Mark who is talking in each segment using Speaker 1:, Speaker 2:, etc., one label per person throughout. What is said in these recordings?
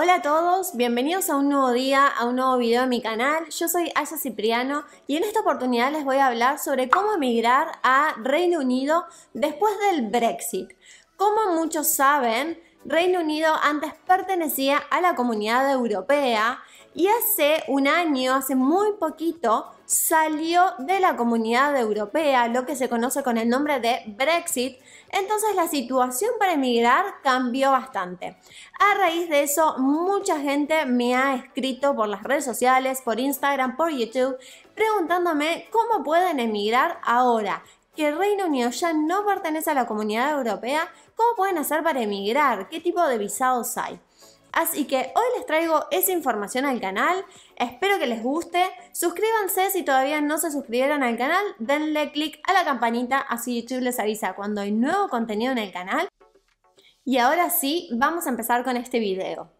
Speaker 1: Hola a todos, bienvenidos a un nuevo día, a un nuevo video de mi canal. Yo soy Aya Cipriano y en esta oportunidad les voy a hablar sobre cómo emigrar a Reino Unido después del Brexit. Como muchos saben, Reino Unido antes pertenecía a la comunidad europea y hace un año, hace muy poquito, salió de la comunidad europea, lo que se conoce con el nombre de Brexit. Entonces la situación para emigrar cambió bastante. A raíz de eso, mucha gente me ha escrito por las redes sociales, por Instagram, por YouTube, preguntándome cómo pueden emigrar ahora, que el Reino Unido ya no pertenece a la comunidad europea, ¿cómo pueden hacer para emigrar? ¿Qué tipo de visados hay? Así que hoy les traigo esa información al canal, espero que les guste, suscríbanse si todavía no se suscribieron al canal, denle click a la campanita así YouTube les avisa cuando hay nuevo contenido en el canal. Y ahora sí, vamos a empezar con este video.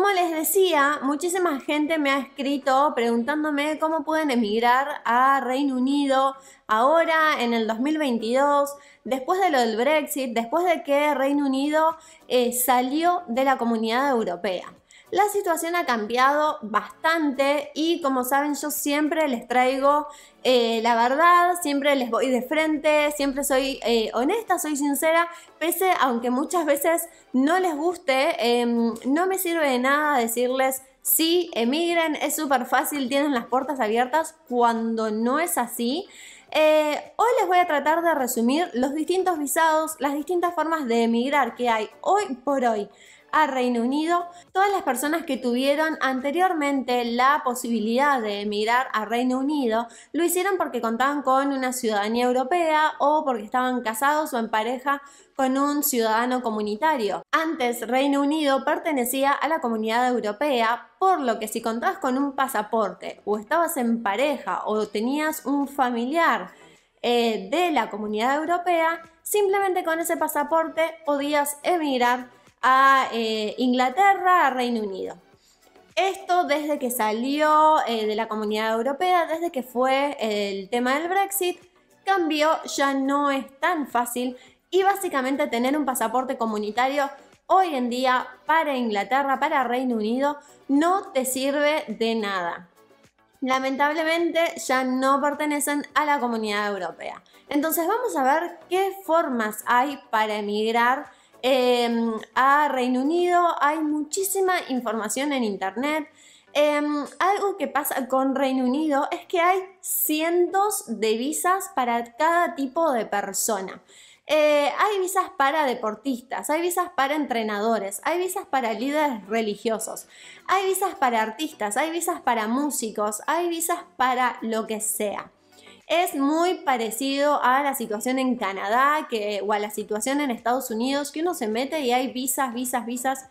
Speaker 1: como les decía, muchísima gente me ha escrito preguntándome cómo pueden emigrar a Reino Unido ahora en el 2022, después de lo del Brexit, después de que Reino Unido eh, salió de la comunidad europea. La situación ha cambiado bastante y como saben yo siempre les traigo eh, la verdad, siempre les voy de frente, siempre soy eh, honesta, soy sincera, pese aunque muchas veces no les guste, em, no me sirve de nada decirles si emigren, es súper fácil, tienen las puertas abiertas cuando no es así. Eh, hoy les voy a tratar de resumir los distintos visados, las distintas formas de emigrar que hay hoy por hoy a Reino Unido todas las personas que tuvieron anteriormente la posibilidad de emigrar a Reino Unido lo hicieron porque contaban con una ciudadanía europea o porque estaban casados o en pareja con un ciudadano comunitario. Antes Reino Unido pertenecía a la comunidad europea, por lo que si contabas con un pasaporte o estabas en pareja o tenías un familiar eh, de la comunidad europea, simplemente con ese pasaporte podías emigrar a eh, Inglaterra, a Reino Unido. Esto desde que salió eh, de la comunidad europea, desde que fue el tema del Brexit, cambió, ya no es tan fácil y básicamente tener un pasaporte comunitario hoy en día para Inglaterra, para Reino Unido, no te sirve de nada. Lamentablemente ya no pertenecen a la comunidad europea. Entonces vamos a ver qué formas hay para emigrar Em, a Reino Unido hay muchísima información en Internet. Em, algo que pasa con Reino Unido es que hay cientos de visas para cada tipo de persona. Eh, hay visas para deportistas, hay visas para entrenadores, hay visas para líderes religiosos, hay visas para artistas, hay visas para músicos, hay visas para lo que sea. Es muy parecido a la situación en Canadá o a la situación en Estados Unidos, que uno se mete y hay visas, visas, visas.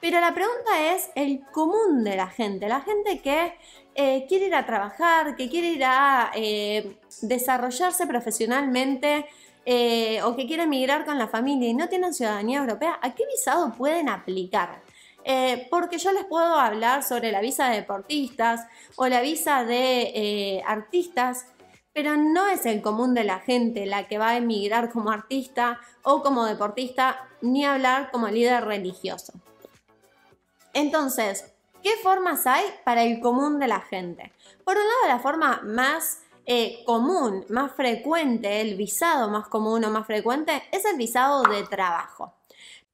Speaker 1: Pero la pregunta es el común de la gente, la gente que eh, quiere ir a trabajar, que quiere ir a eh, desarrollarse profesionalmente eh, o que quiere emigrar con la familia y no tienen ciudadanía europea, ¿a qué visado pueden aplicar? porque yo les puedo hablar sobre la visa de deportistas o la visa de artistas, pero no es el común de la gente la que va a emigrar como artista o como deportista, ni hablar como líder religioso. Entonces, ¿qué formas hay para el común de la gente? Por un lado, la forma más eh, común, más frecuente, el visado más común o más frecuente, es el visado de trabajo.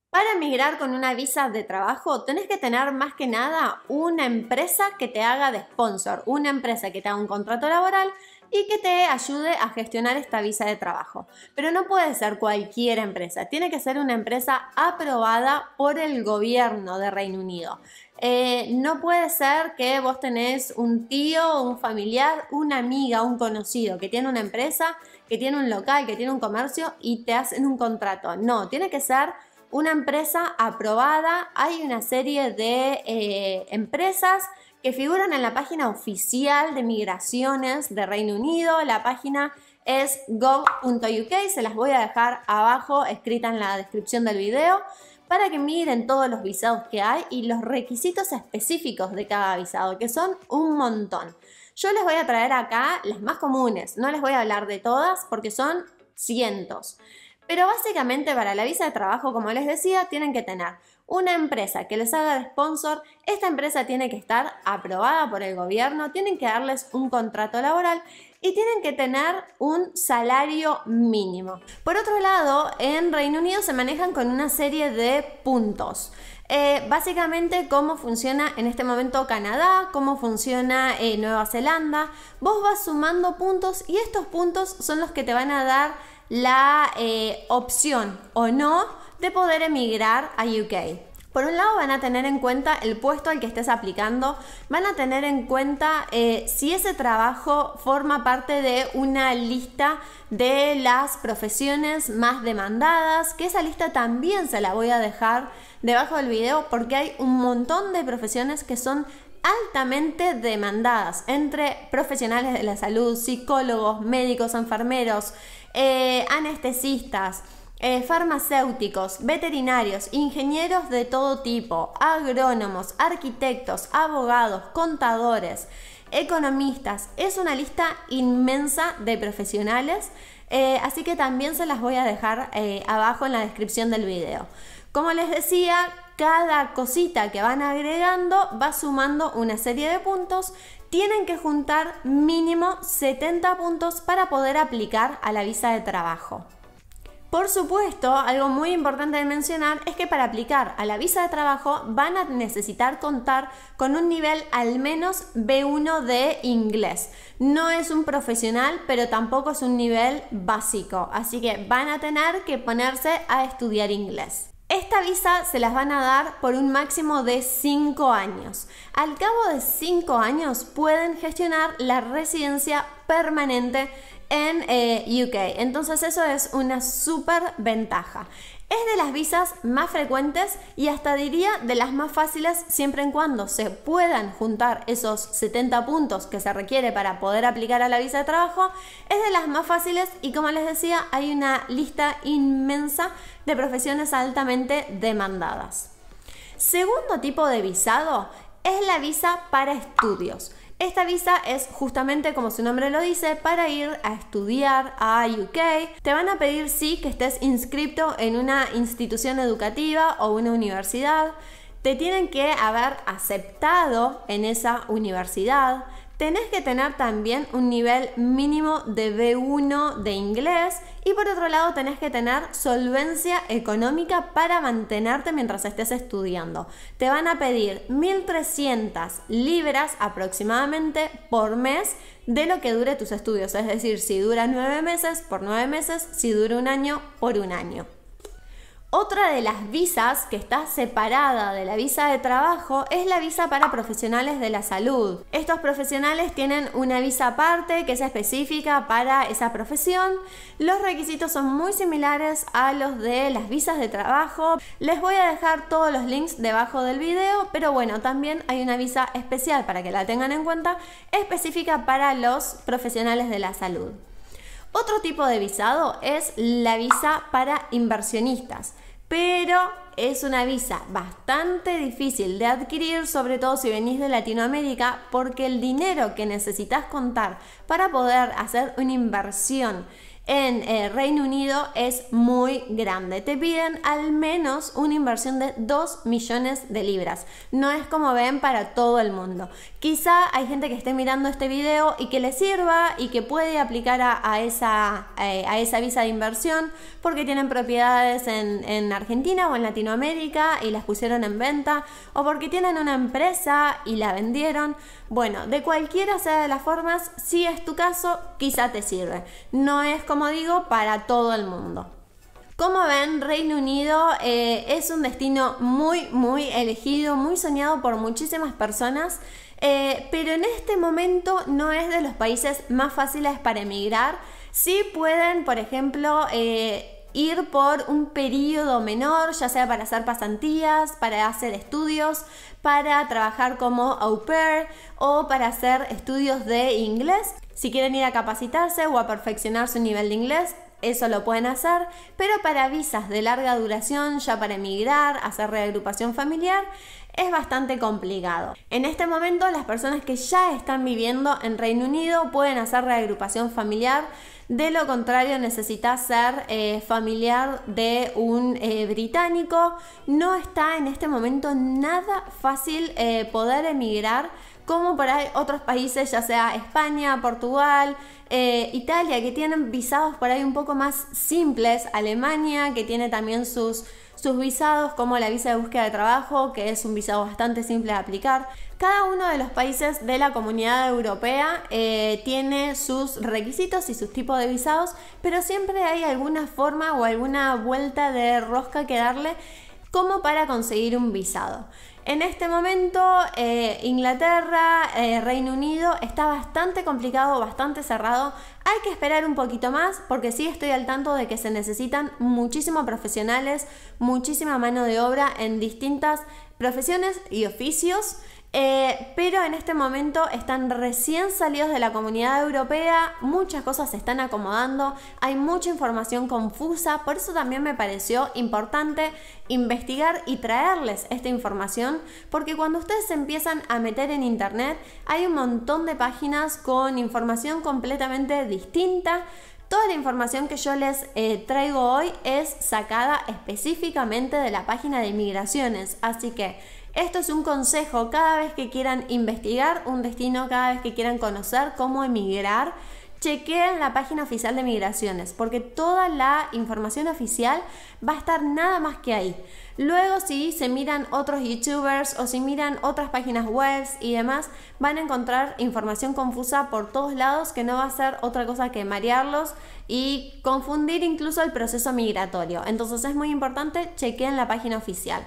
Speaker 1: Para emigrar con una visa de trabajo tenés que tener más que nada una empresa que te haga de sponsor, una empresa que te haga un contrato laboral y que te ayude a gestionar esta visa de trabajo. Pero no puede ser cualquier empresa, tiene que ser una empresa aprobada por el gobierno de Reino Unido. Eh, no puede ser que vos tenés un tío, un familiar, una amiga, un conocido que tiene una empresa, que tiene un local, que tiene un comercio y te hacen un contrato. No, tiene que ser una empresa aprobada. Hay una serie de eh, empresas que figuran en la página oficial de migraciones de Reino Unido. La página es gov.uk, se las voy a dejar abajo escrita en la descripción del video para que miren todos los visados que hay y los requisitos específicos de cada visado, que son un montón. Yo les voy a traer acá las más comunes, no les voy a hablar de todas porque son cientos. Pero básicamente para la visa de trabajo, como les decía, tienen que tener una empresa que les haga de sponsor, esta empresa tiene que estar aprobada por el gobierno, tienen que darles un contrato laboral y tienen que tener un salario mínimo. Por otro lado, en Reino Unido se manejan con una serie de puntos. Eh, básicamente cómo funciona en este momento Canadá, cómo funciona eh, Nueva Zelanda. Vos vas sumando puntos y estos puntos son los que te van a dar la eh, opción o no de poder emigrar a UK. Por un lado van a tener en cuenta el puesto al que estés aplicando, van a tener en cuenta eh, si ese trabajo forma parte de una lista de las profesiones más demandadas, que esa lista también se la voy a dejar debajo del video porque hay un montón de profesiones que son altamente demandadas entre profesionales de la salud, psicólogos, médicos, enfermeros, eh, anestesistas, eh, farmacéuticos, veterinarios, ingenieros de todo tipo, agrónomos, arquitectos, abogados, contadores, economistas. Es una lista inmensa de profesionales, eh, así que también se las voy a dejar abajo en la descripción del video. Como les decía, cada cosita que van agregando va sumando una serie de puntos tienen que juntar mínimo 70 puntos para poder aplicar a la visa de trabajo. Por supuesto, algo muy importante de mencionar es que para aplicar a la visa de trabajo van a necesitar contar con un nivel al menos B1 de inglés. No es un profesional, pero tampoco es un nivel básico, así que van a tener que ponerse a estudiar inglés. Esta visa se las van a dar por un máximo de 5 años. Al cabo de 5 años pueden gestionar la residencia permanente en eh, UK. Entonces eso es una super ventaja. Es de las visas más frecuentes y hasta diría de las más fáciles siempre y cuando se puedan juntar esos 70 puntos que se requiere para poder aplicar a la visa de trabajo. Es de las más fáciles y como les decía hay una lista inmensa de profesiones altamente demandadas. Segundo tipo de visado es la visa para estudios. Esta visa es justamente como su nombre lo dice, para ir a estudiar a UK. Te van a pedir sí que estés inscrito en una institución educativa o una universidad. Te tienen que haber aceptado en esa universidad tenés que tener también un nivel mínimo de B1 de inglés y por otro lado tenés que tener solvencia económica para mantenerte mientras estés estudiando. Te van a pedir 1.300 libras aproximadamente por mes de lo que dure tus estudios, es decir, si dura 9 meses por 9 meses, si dura un año por un año. Otra de las visas que está separada de la visa de trabajo es la visa para profesionales de la salud. Estos profesionales tienen una visa aparte que es específica para esa profesión. Los requisitos son muy similares a los de las visas de trabajo. Les voy a dejar todos los links debajo del video, pero bueno, también hay una visa especial para que la tengan en cuenta, específica para los profesionales de la salud. Otro tipo de visado es la visa para inversionistas pero es una visa bastante difícil de adquirir, sobre todo si venís de Latinoamérica, porque el dinero que necesitas contar para poder hacer una inversión en eh, Reino Unido es muy grande. Te piden al menos una inversión de 2 millones de libras. No es como ven para todo el mundo. Quizá hay gente que esté mirando este video y que le sirva y que puede aplicar a, esa, eh, a esa visa de inversión porque tienen propiedades en, en Argentina o en Latinoamérica y las pusieron en venta o porque tienen una empresa y la vendieron. Bueno, de cualquiera sea de las formas, si es tu caso, quizá te sirve. No es como digo, para todo el mundo. Como ven, Reino Unido eh, es un destino muy, muy elegido, muy soñado por muchísimas personas, eh, pero en este momento no es de los países más fáciles para emigrar. si pueden, por ejemplo, eh, ir por un periodo menor, ya sea para hacer pasantías, para hacer estudios, para trabajar como au pair o para hacer estudios de inglés. Si quieren ir a capacitarse o a perfeccionar su nivel de inglés, eso lo pueden hacer, pero para visas de larga duración, ya para emigrar, hacer reagrupación familiar, es bastante complicado. En este momento las personas que ya están viviendo en Reino Unido pueden hacer reagrupación familiar, de lo contrario necesitas ser eh, familiar de un eh, británico. No está en este momento nada fácil eh, poder emigrar como para otros países, ya sea España, Portugal, eh, Italia, que tienen visados por ahí un poco más simples, Alemania, que tiene también sus, sus visados, como la visa de búsqueda de trabajo, que es un visado bastante simple de aplicar. Cada uno de los países de la comunidad europea eh, tiene sus requisitos y sus tipos de visados, pero siempre hay alguna forma o alguna vuelta de rosca que darle como para conseguir un visado. En este momento, eh, Inglaterra, eh, Reino Unido, está bastante complicado, bastante cerrado. Hay que esperar un poquito más porque sí estoy al tanto de que se necesitan muchísimos profesionales, muchísima mano de obra en distintas profesiones y oficios. Eh, pero en este momento están recién salidos de la comunidad europea, muchas cosas se están acomodando, hay mucha información confusa, por eso también me pareció importante investigar y traerles esta información, porque cuando ustedes empiezan a meter en internet hay un montón de páginas con información completamente distinta, Toda la información que yo les eh, traigo hoy es sacada específicamente de la página de inmigraciones, así que esto es un consejo cada vez que quieran investigar un destino, cada vez que quieran conocer cómo emigrar. Chequeen la página oficial de migraciones porque toda la información oficial va a estar nada más que ahí. Luego si se miran otros youtubers o si miran otras páginas web y demás, van a encontrar información confusa por todos lados que no va a ser otra cosa que marearlos y confundir incluso el proceso migratorio. Entonces es muy importante chequeen la página oficial.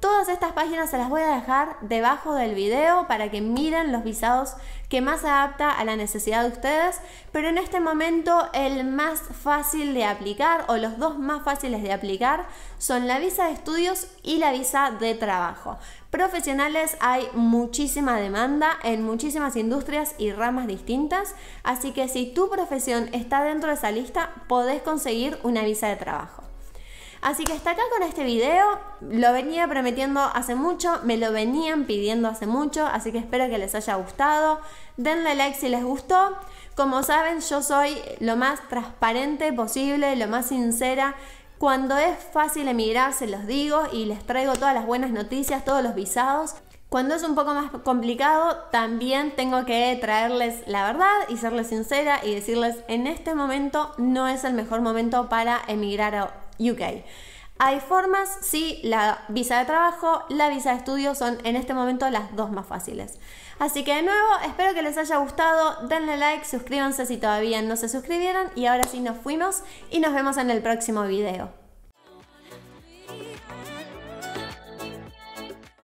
Speaker 1: Todas estas páginas se las voy a dejar debajo del video para que miren los visados que más se adapta a la necesidad de ustedes, pero en este momento el más fácil de aplicar o los dos más fáciles de aplicar son la visa de estudios y la visa de trabajo. Profesionales hay muchísima demanda en muchísimas industrias y ramas distintas, así que si tu profesión está dentro de esa lista, podés conseguir una visa de trabajo. Así que hasta acá con este video. Lo venía prometiendo hace mucho, me lo venían pidiendo hace mucho, así que espero que les haya gustado. Denle like si les gustó. Como saben, yo soy lo más transparente posible, lo más sincera. Cuando es fácil emigrar, se los digo y les traigo todas las buenas noticias, todos los visados. Cuando es un poco más complicado, también tengo que traerles la verdad y serles sincera y decirles, en este momento no es el mejor momento para emigrar a UK. Hay formas, sí, la visa de trabajo, la visa de estudio son en este momento las dos más fáciles. Así que de nuevo, espero que les haya gustado, denle like, suscríbanse si todavía no se suscribieron y ahora sí nos fuimos y nos vemos en el próximo video.